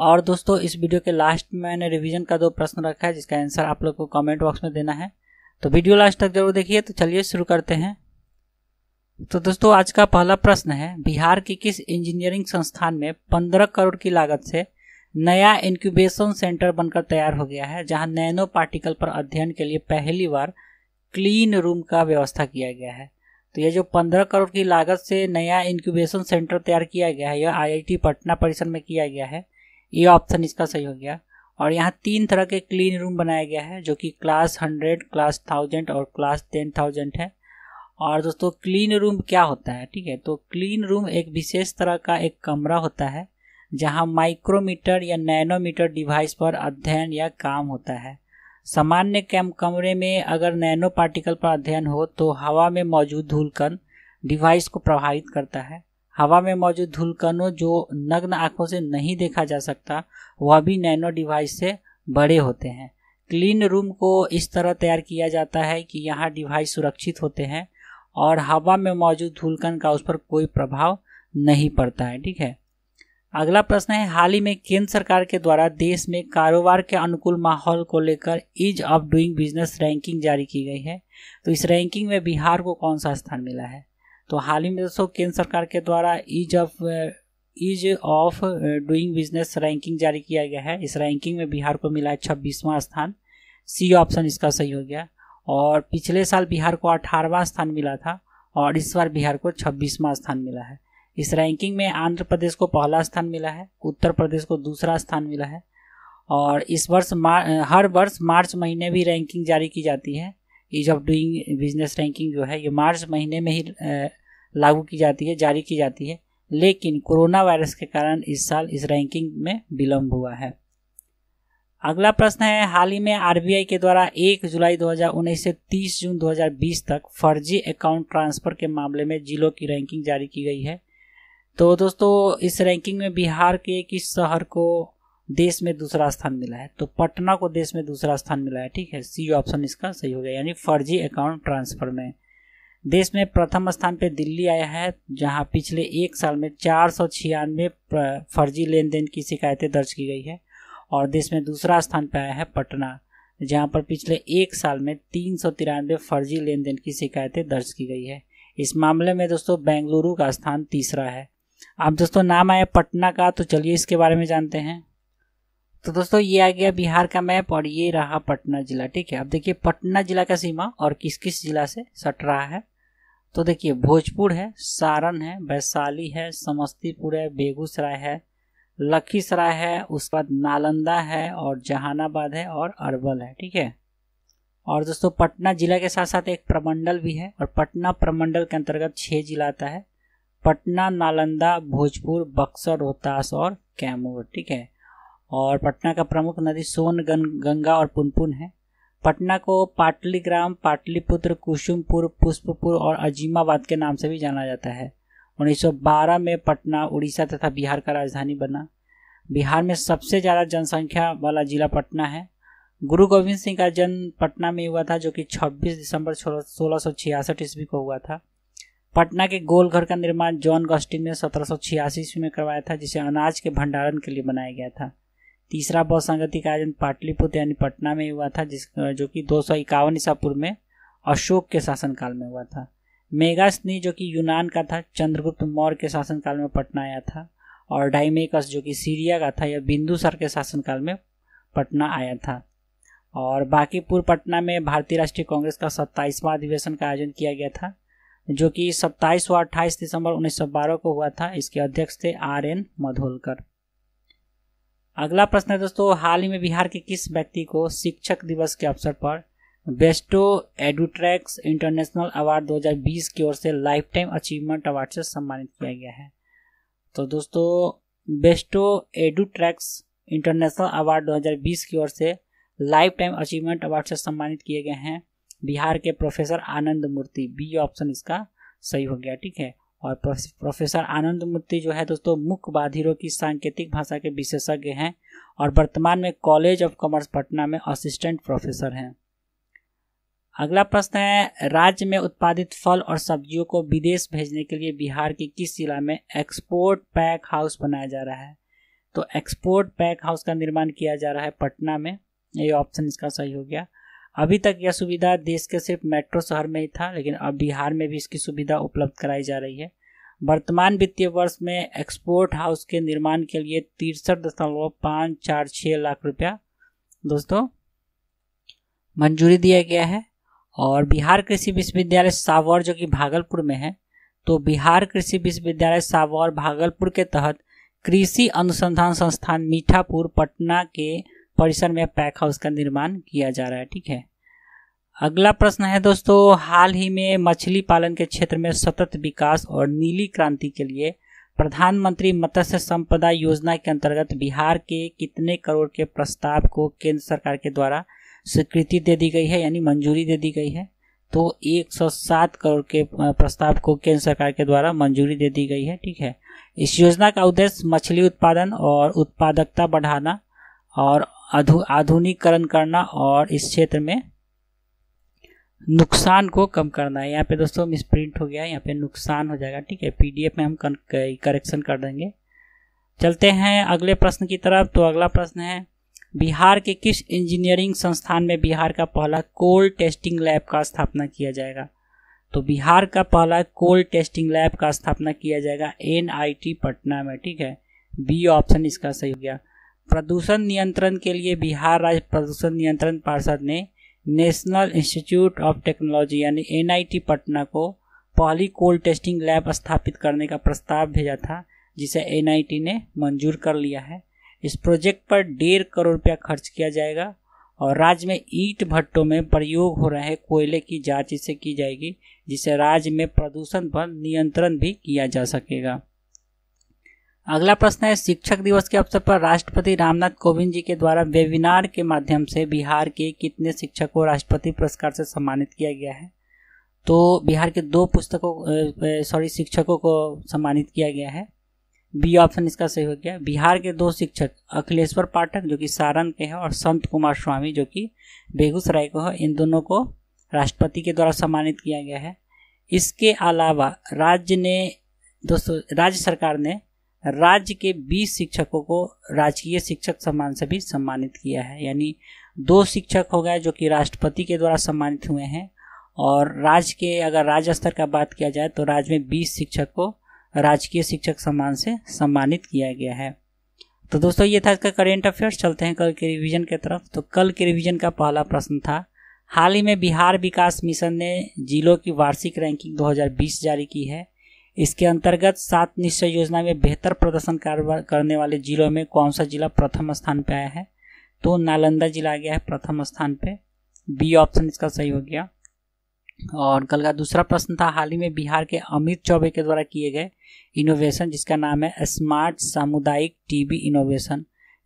और दोस्तों इस वीडियो के लास्ट में मैंने रिवीजन का दो प्रश्न रखा है जिसका आंसर आप लोग को कमेंट बॉक्स में देना है तो वीडियो लास्ट तक जरूर देखिए तो चलिए शुरू करते हैं तो दोस्तों आज का पहला प्रश्न है बिहार की किस इंजीनियरिंग संस्थान में पंद्रह करोड़ की लागत से नया इंक्यूबेशन सेंटर बनकर तैयार हो गया है जहां नैनो पार्टिकल पर अध्ययन के लिए पहली बार क्लीन रूम का व्यवस्था किया गया है तो यह जो पंद्रह करोड़ की लागत से नया इंक्यूबेशन सेंटर तैयार किया गया है यह आईआईटी पटना परिसर में किया गया है ये ऑप्शन इसका सही हो गया और यहाँ तीन तरह के क्लीन रूम बनाया गया है जो कि क्लास हंड्रेड क्लास थाउजेंड और क्लास टेन थाउजेंड है और दोस्तों क्लीन रूम क्या होता है ठीक है तो क्लीन रूम एक विशेष तरह का एक कमरा होता है जहाँ माइक्रोमीटर या नैनोमीटर डिवाइस पर अध्ययन या काम होता है सामान्य कैम कमरे में अगर नैनो पार्टिकल पर अध्ययन हो तो हवा में मौजूद धूलकन डिवाइस को प्रभावित करता है हवा में मौजूद धूलकणों जो नग्न आंखों से नहीं देखा जा सकता वह भी नैनो डिवाइस से बड़े होते हैं क्लीन रूम को इस तरह तैयार किया जाता है कि यहाँ डिवाइस सुरक्षित होते हैं और हवा में मौजूद धूलकण का उस पर कोई प्रभाव नहीं पड़ता है ठीक है अगला प्रश्न है हाल ही में केंद्र सरकार के द्वारा देश में कारोबार के अनुकूल माहौल को लेकर ease of doing business ranking जारी की गई है तो इस रैंकिंग में बिहार को कौन सा स्थान मिला है तो हाल ही में दोस्तों केंद्र सरकार के द्वारा ease of ease of doing business ranking जारी किया गया है इस रैंकिंग में बिहार को मिला है छब्बीसवां स्थान सी ऑप्शन इसका सही हो गया और पिछले साल बिहार को अठारहवां स्थान मिला था और इस बार बिहार को छब्बीसवां स्थान मिला है इस रैंकिंग में आंध्र प्रदेश को पहला स्थान मिला है उत्तर प्रदेश को दूसरा स्थान मिला है और इस वर्ष हर वर्ष मार्च महीने भी रैंकिंग जारी की जाती है ease of doing business ranking जो है ये मार्च महीने में ही uh, लागू की जाती है जारी की जाती है लेकिन कोरोना वायरस के कारण इस साल इस रैंकिंग में विलम्ब हुआ है अगला प्रश्न है हाल ही में आरबीआई के द्वारा 1 जुलाई 2019 से 30 जून 2020 तक फर्जी अकाउंट ट्रांसफर के मामले में जिलों की रैंकिंग जारी की गई है तो दोस्तों इस रैंकिंग में बिहार के किस शहर को देश में दूसरा स्थान मिला है तो पटना को देश में दूसरा स्थान मिला है ठीक है सी ऑप्शन इसका सही हो गया यानी फर्जी अकाउंट ट्रांसफर में देश में प्रथम स्थान पर दिल्ली आया है जहां पिछले एक साल में चार सौ छियानवे फर्जी लेन देन की शिकायतें दर्ज की गई है और देश में दूसरा स्थान पर आया है पटना जहां पर पिछले एक साल में तीन सौ तिरानवे फर्जी लेन देन की शिकायतें दर्ज की गई है इस मामले में दोस्तों बेंगलुरु का स्थान तीसरा है अब दोस्तों नाम आया पटना का तो चलिए इसके बारे में जानते हैं तो दोस्तों ये आ गया बिहार का मैप और ये रहा पटना जिला ठीक है अब देखिए पटना जिला का सीमा और किस किस जिला से सट रहा है तो देखिए भोजपुर है सारण है वैशाली है समस्तीपुर है बेगूसराय है लखीसराय है उसके बाद नालंदा है और जहानाबाद है और अरवल है ठीक है और दोस्तों पटना जिला के साथ साथ एक प्रमंडल भी है और पटना प्रमंडल के अंतर्गत छः जिला आता है पटना नालंदा भोजपुर बक्सर रोहतास और कैमूर ठीक है और पटना का प्रमुख नदी सोन गंगा और पुनपुन है पटना को पाटलीग्राम पाटलिपुत्र कुसुमपुर पुष्पपुर और अजीमाबाद के नाम से भी जाना जाता है 1912 में पटना उड़ीसा तथा बिहार का राजधानी बना बिहार में सबसे ज़्यादा जनसंख्या वाला जिला पटना है गुरु गोविंद सिंह का जन्म पटना में हुआ था जो कि 26 दिसंबर सोलह सौ छियासठ ईस्वी को हुआ था पटना के गोलघर का निर्माण जॉन गॉस्टिन ने सत्रह ईस्वी में करवाया था जिसे अनाज के भंडारण के लिए बनाया गया था तीसरा बौद्ध आयोजन पाटलिपुत्र यानी पटना में हुआ था जिस जो कि दो सौ इक्यावन ईसा पूर्व में अशोक के शासनकाल में हुआ था मेगास्नी जो कि यूनान का था चंद्रगुप्त मौर्य के शासनकाल में पटना आया था और डाइमेकस जो कि सीरिया का था यह बिंदुसर के शासनकाल में पटना आया था और बाकीपुर पटना में भारतीय राष्ट्रीय कांग्रेस का सत्ताईसवां अधिवेशन का आयोजन किया गया था जो कि सत्ताईस व अट्ठाईस दिसंबर उन्नीस को हुआ था इसके अध्यक्ष थे आर एन मधोलकर अगला प्रश्न है दोस्तों हाल ही में बिहार के किस व्यक्ति को शिक्षक दिवस के अवसर पर बेस्टो एडुट्रैक्स इंटरनेशनल अवार्ड 2020 की ओर से लाइफ टाइम अचीवमेंट अवार्ड से सम्मानित किया गया है तो दोस्तों बेस्टो एडुट्रैक्स इंटरनेशनल अवार्ड 2020 की ओर से लाइफ टाइम अचीवमेंट अवार्ड से सम्मानित किए गए हैं बिहार के professor Anand Murthy B option इसका सही हो गया ठीक है और प्रोफेसर आनंद मूर्ति जो है दोस्तों मुख्य बाधिरों की सांकेतिक भाषा के विशेषज्ञ हैं और वर्तमान में कॉलेज ऑफ कॉमर्स पटना में असिस्टेंट प्रोफेसर हैं अगला प्रश्न है राज्य में उत्पादित फल और सब्जियों को विदेश भेजने के लिए बिहार के किस जिला में एक्सपोर्ट पैक हाउस बनाया जा रहा है तो एक्सपोर्ट पैक हाउस का निर्माण किया जा रहा है पटना में ये ऑप्शन इसका सही हो गया अभी तक यह सुविधा देश के सिर्फ मेट्रो शहर में ही था लेकिन अब बिहार में भी इसकी सुविधा उपलब्ध कराई जा रही है वर्तमान वित्तीय वर्ष में एक्सपोर्ट हाउस के निर्माण के लिए तिरसठ दशमलव पाँच चार छः लाख रुपया दोस्तों मंजूरी दिया गया है और बिहार कृषि विश्वविद्यालय सावर जो कि भागलपुर में है तो बिहार कृषि विश्वविद्यालय सावर भागलपुर के तहत कृषि अनुसंधान संस्थान मीठापुर पटना के परिसर में पैक हाउस का निर्माण किया जा रहा है ठीक है अगला प्रश्न है दोस्तों हाल ही में मछली पालन के क्षेत्र में सतत विकास और नीली क्रांति के लिए प्रधानमंत्री मत्स्य संपदा योजना के अंतर्गत बिहार के कितने करोड़ के प्रस्ताव को केंद्र सरकार के द्वारा स्वीकृति दे दी गई है यानी मंजूरी दे दी गई है तो 107 करोड़ के प्रस्ताव को केंद्र सरकार के द्वारा मंजूरी दे दी गई है ठीक है इस योजना का उद्देश्य मछली उत्पादन और उत्पादकता बढ़ाना और आधुनिकरण करना और इस क्षेत्र में नुकसान को कम करना है यहाँ पे दोस्तों मिस प्रिंट हो गया यहाँ पे नुकसान हो जाएगा ठीक है पीडीएफ में हम करेक्शन कर देंगे चलते हैं अगले प्रश्न की तरफ तो अगला प्रश्न है बिहार के किस इंजीनियरिंग संस्थान में बिहार का पहला कोल टेस्टिंग लैब का स्थापना किया जाएगा तो बिहार का पहला कोल टेस्टिंग लैब का स्थापना किया जाएगा एनआईटी पटना में ठीक है बी ऑप्शन इसका सही हो गया प्रदूषण नियंत्रण के लिए बिहार राज्य प्रदूषण नियंत्रण पार्षद ने नेशनल इंस्टीट्यूट ऑफ टेक्नोलॉजी यानी एनआईटी पटना को पहली कोल टेस्टिंग लैब स्थापित करने का प्रस्ताव भेजा था जिसे एनआईटी ने मंजूर कर लिया है इस प्रोजेक्ट पर डेढ़ करोड़ रुपया खर्च किया जाएगा और राज्य में ईट भट्टों में प्रयोग हो रहे कोयले की जांच इसे की जाएगी जिसे राज्य में प्रदूषण पर नियंत्रण भी किया जा सकेगा अगला प्रश्न है शिक्षक दिवस के अवसर पर राष्ट्रपति रामनाथ कोविंद जी के द्वारा वेबिनार के माध्यम से बिहार के कितने शिक्षक को राष्ट्रपति पुरस्कार से सम्मानित किया गया है तो बिहार के दो पुस्तकों सॉरी शिक्षकों को सम्मानित किया गया है बी ऑप्शन इसका सही हो गया बिहार के दो शिक्षक अखिलेश्वर पाठक जो कि सारण के हैं और संत कुमार स्वामी जो कि बेगूसराय को है इन दोनों को राष्ट्रपति के द्वारा सम्मानित किया गया है इसके अलावा राज्य ने दोस्तों राज्य सरकार ने राज्य के 20 शिक्षकों को राजकीय शिक्षक सम्मान से भी सम्मानित किया है यानी दो शिक्षक हो गए जो कि राष्ट्रपति के द्वारा सम्मानित हुए हैं और राज्य के अगर राज्य स्तर का बात किया जाए तो राज्य में 20 शिक्षक को राजकीय शिक्षक सम्मान से सम्मानित किया गया है तो दोस्तों ये था इसका करेंट अफेयर्स चलते हैं कल के रिविजन के तरफ तो कल के रिविजन का पहला प्रश्न था हाल ही में बिहार विकास मिशन ने जिलों की वार्षिक रैंकिंग 2020 जारी की है इसके अंतर्गत सात निश्चय योजना में बेहतर प्रदर्शन करने वाले जिलों में कौन सा जिला प्रथम स्थान पर आया है तो नालंदा जिला आ गया है प्रथम स्थान पर बी ऑप्शन इसका सही हो गया और कल का दूसरा प्रश्न था हाल ही में बिहार के अमित चौबे के द्वारा किए गए इनोवेशन जिसका नाम है स्मार्ट सामुदायिक टीवी इनोवेशन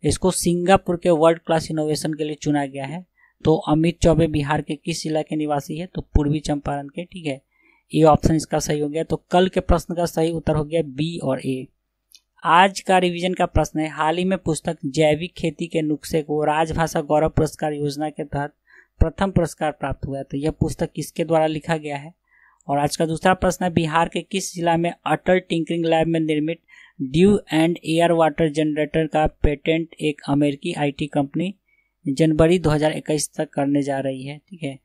इसको सिंगापुर के वर्ल्ड क्लास इनोवेशन के लिए चुना गया है तो अमित चौबे बिहार के किस जिला के निवासी है तो पूर्वी चंपारण के ठीक है ये ऑप्शन इसका सही हो गया तो कल के प्रश्न का सही उत्तर हो गया बी और ए आज का रिवीजन का प्रश्न है हाल ही में पुस्तक जैविक खेती के नुस्खे को राजभाषा गौरव पुरस्कार योजना के तहत प्रथम पुरस्कार प्राप्त हुआ है तो यह पुस्तक किसके द्वारा लिखा गया है और आज का दूसरा प्रश्न है बिहार के किस जिला में अटल टिंकरिंग लैब में निर्मित dew and air water generator का पेटेंट एक अमेरिकी आईटी कंपनी जनवरी 2021 तक करने जा रही है ठीक है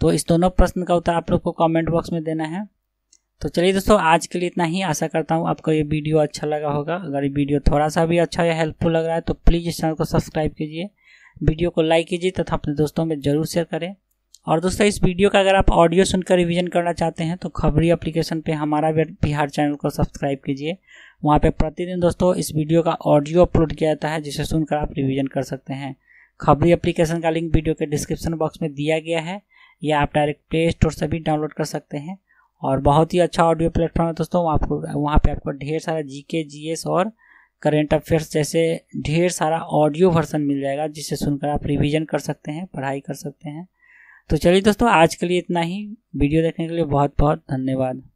तो इस दोनों प्रश्न का उत्तर आप लोग को कमेंट बॉक्स में देना है तो चलिए दोस्तों आज के लिए इतना ही आशा करता हूँ आपको ये वीडियो अच्छा लगा होगा अगर ये वीडियो थोड़ा सा भी अच्छा या हेल्पफुल लग रहा है तो प्लीज़ इस चैनल को सब्सक्राइब कीजिए वीडियो को लाइक कीजिए तथा अपने दोस्तों में ज़रूर शेयर करें और दोस्तों इस वीडियो का अगर आप ऑडियो सुनकर रिवीजन करना चाहते हैं तो खबरी एप्लीकेशन पे हमारा बिहार चैनल को सब्सक्राइब कीजिए वहाँ पे प्रतिदिन दोस्तों इस वीडियो का ऑडियो अपलोड किया जाता है जिसे सुनकर आप रिवीजन कर सकते हैं खबरी एप्लीकेशन का लिंक वीडियो के डिस्क्रिप्शन बॉक्स में दिया गया है या आप डायरेक्ट प्ले स्टोर से भी डाउनलोड कर सकते हैं और बहुत ही अच्छा ऑडियो प्लेटफॉर्म है दोस्तों आपको वहाँ पर आपको ढेर सारा जी के जी एस और करेंट अफेयर्स जैसे ढेर सारा ऑडियो वर्सन मिल जाएगा जिसे सुनकर आप रिविजन कर सकते हैं पढ़ाई कर सकते हैं तो चलिए दोस्तों आज के लिए इतना ही वीडियो देखने के लिए बहुत बहुत धन्यवाद